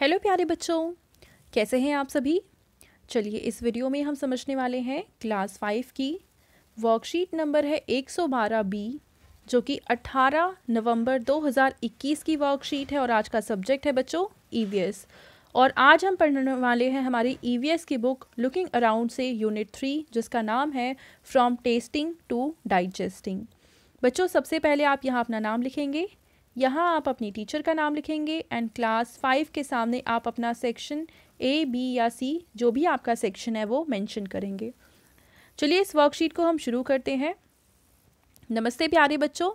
hello प्यारे बच्चों कैसे हैं आप सभी चलिए इस वीडियो में हम समझने वाले हैं क्लास फाइव की वर्कशीट नंबर है 112 बी जो कि 18 नवंबर 2021 की वर्कशीट है और आज का सब्जेक्ट है बच्चों ईवीएस e और आज हम पढ़ने वाले हैं हमारी ईवीएस e की बुक लुकिंग अराउंड से यूनिट थ्री जिसका नाम है फ्रॉम टेस्टिंग टू डाइजेस्टिंग बच्चों सबसे पहले आप यहाँ अपना नाम लिखेंगे यहाँ आप अपनी टीचर का नाम लिखेंगे एंड क्लास फाइव के सामने आप अपना सेक्शन ए बी या सी जो भी आपका सेक्शन है वो मेंशन करेंगे चलिए इस वर्कशीट को हम शुरू करते हैं नमस्ते प्यारे बच्चों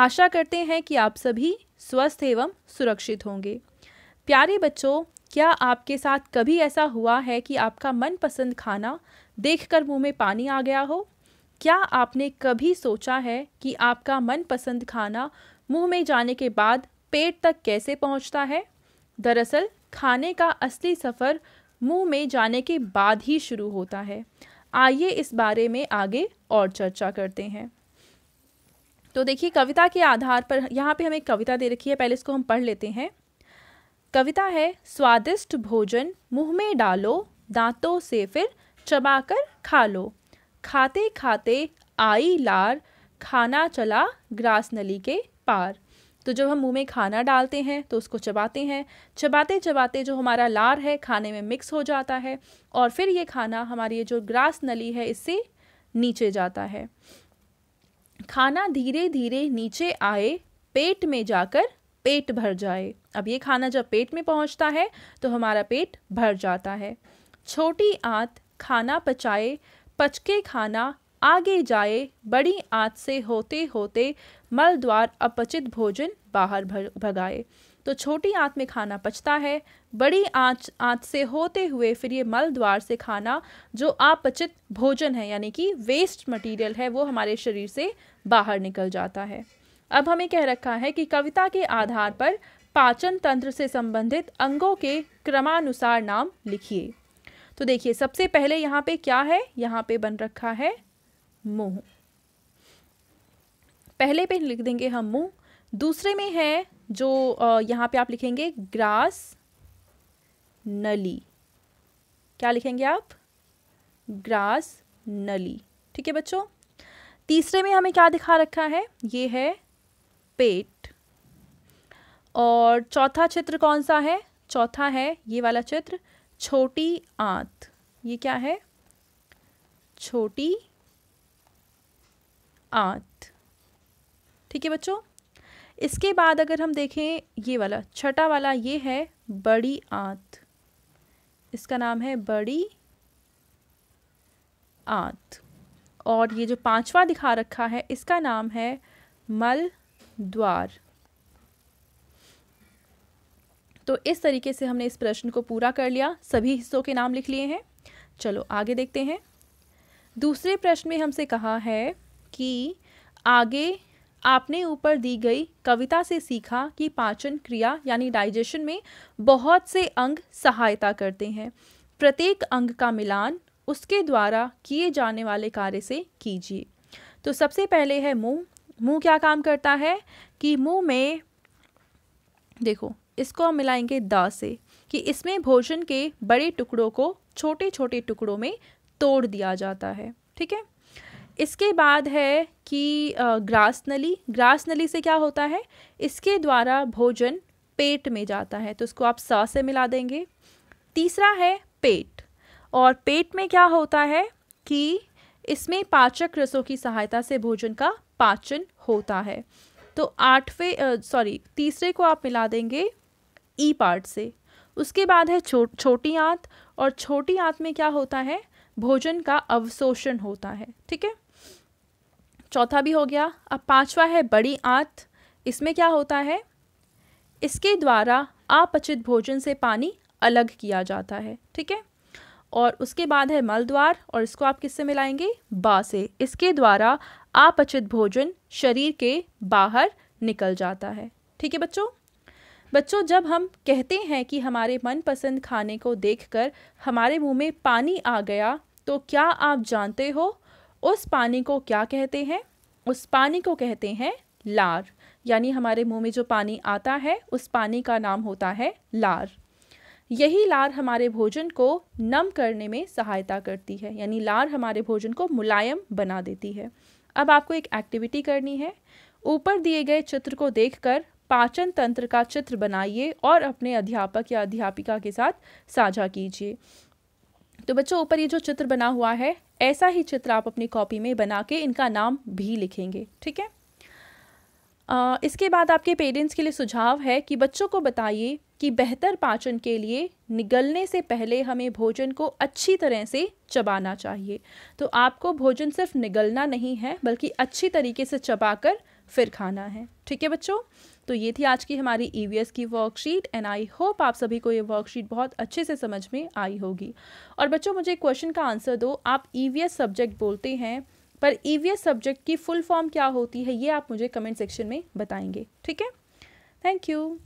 आशा करते हैं कि आप सभी स्वस्थ एवं सुरक्षित होंगे प्यारे बच्चों क्या आपके साथ कभी ऐसा हुआ है कि आपका मनपसंद खाना देखकर मुंह में पानी आ गया हो क्या आपने कभी सोचा है कि आपका मनपसंद खाना मुंह में जाने के बाद पेट तक कैसे पहुंचता है दरअसल खाने का असली सफ़र मुंह में जाने के बाद ही शुरू होता है आइए इस बारे में आगे और चर्चा करते हैं तो देखिए कविता के आधार पर यहाँ पे हमें कविता दे रखी है पहले इसको हम पढ़ लेते हैं कविता है स्वादिष्ट भोजन मुंह में डालो दांतों से फिर चबाकर खा लो खाते खाते आई लार खाना चला ग्रास नली के पार तो जब हम मुंह में खाना डालते हैं तो उसको चबाते हैं चबाते चबाते जो हमारा लार है खाने में मिक्स हो जाता है और फिर ये खाना हमारी ये जो ग्रास नली है इससे नीचे जाता है खाना धीरे धीरे नीचे आए पेट में जाकर पेट भर जाए अब ये खाना जब पेट में पहुंचता है तो हमारा पेट भर जाता है छोटी आंत खाना पचाए पचके खाना आगे जाए बड़ी आँच से होते होते मल द्वार अपचित भोजन बाहर भगाए तो छोटी आँच में खाना पचता है बड़ी आँच आँच से होते हुए फिर ये मल द्वार से खाना जो अपचित भोजन है यानी कि वेस्ट मटेरियल है वो हमारे शरीर से बाहर निकल जाता है अब हमें कह रखा है कि कविता के आधार पर पाचन तंत्र से संबंधित अंगों के क्रमानुसार नाम लिखिए तो देखिए सबसे पहले यहाँ पे क्या है यहाँ पे बन रखा है मुंह पहले पे लिख देंगे हम मुंह दूसरे में है जो यहाँ पे आप लिखेंगे ग्रास नली क्या लिखेंगे आप ग्रास नली ठीक है बच्चों तीसरे में हमें क्या दिखा रखा है ये है पेट और चौथा चित्र कौन सा है चौथा है ये वाला चित्र छोटी आंत ये क्या है छोटी आत ठीक है बच्चों इसके बाद अगर हम देखें ये वाला छठा वाला ये है बड़ी आत इसका नाम है बड़ी आत और ये जो पांचवा दिखा रखा है इसका नाम है मल द्वार तो इस तरीके से हमने इस प्रश्न को पूरा कर लिया सभी हिस्सों के नाम लिख लिए हैं चलो आगे देखते हैं दूसरे प्रश्न में हमसे कहा है कि आगे आपने ऊपर दी गई कविता से सीखा कि पाचन क्रिया यानी डाइजेशन में बहुत से अंग सहायता करते हैं प्रत्येक अंग का मिलान उसके द्वारा किए जाने वाले कार्य से कीजिए तो सबसे पहले है मुंह मुंह क्या काम करता है कि मुंह में देखो इसको हम मिलाएंगे द से कि इसमें भोजन के बड़े टुकड़ों को छोटे छोटे टुकड़ों में तोड़ दिया जाता है ठीक है इसके बाद है कि ग्रास नली ग्रास नली से क्या होता है इसके द्वारा भोजन पेट में जाता है तो इसको आप स से मिला देंगे तीसरा है पेट और पेट में क्या होता है कि इसमें पाचक रसों की सहायता से भोजन का पाचन होता है तो आठवें सॉरी तीसरे को आप मिला देंगे ई पार्ट से उसके बाद है छो, छोटी आंत और छोटी आंत में क्या होता है भोजन का अवशोषण होता है ठीक है चौथा भी हो गया अब पांचवा है बड़ी आंत इसमें क्या होता है इसके द्वारा अपचित भोजन से पानी अलग किया जाता है ठीक है और उसके बाद है मल द्वार और इसको आप किससे मिलाएंगे बा से इसके द्वारा अपचित भोजन शरीर के बाहर निकल जाता है ठीक है बच्चों बच्चों जब हम कहते हैं कि हमारे मनपसंद खाने को देखकर हमारे मुंह में पानी आ गया तो क्या आप जानते हो उस पानी को क्या कहते हैं उस पानी को कहते हैं लार यानी हमारे मुंह में जो पानी आता है उस पानी का नाम होता है लार यही लार हमारे भोजन को नम करने में सहायता करती है यानी लार हमारे भोजन को मुलायम बना देती है अब आपको एक एक्टिविटी करनी है ऊपर दिए गए चित्र को देखकर पाचन तंत्र का चित्र बनाइए और अपने अध्यापक या अध्यापिका के साथ साझा कीजिए तो बच्चों ऊपर ये जो चित्र बना हुआ है ऐसा ही चित्र आप अपनी कॉपी में बना के इनका नाम भी लिखेंगे ठीक है इसके बाद आपके पेरेंट्स के लिए सुझाव है कि बच्चों को बताइए कि बेहतर पाचन के लिए निगलने से पहले हमें भोजन को अच्छी तरह से चबाना चाहिए तो आपको भोजन सिर्फ निगलना नहीं है बल्कि अच्छी तरीके से चबाकर फिर खाना है ठीक है बच्चों तो ये थी आज की हमारी ई e की वर्कशीट एंड आई होप आप सभी को ये वर्कशीट बहुत अच्छे से समझ में आई होगी और बच्चों मुझे क्वेश्चन का आंसर दो आप ई e सब्जेक्ट बोलते हैं पर ई e सब्जेक्ट की फुल फॉर्म क्या होती है ये आप मुझे कमेंट सेक्शन में बताएंगे ठीक है थैंक यू